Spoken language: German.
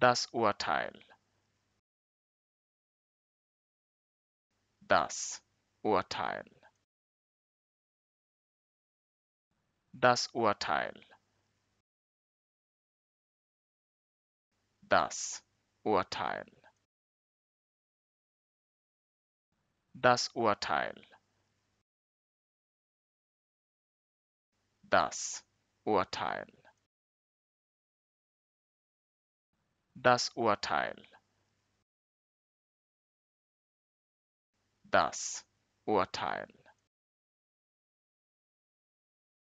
das Urteil. Das Urteil. Das Urteil. Das Urteil. Das Urteil. Das Urteil. Das Urteil. Das Urteil.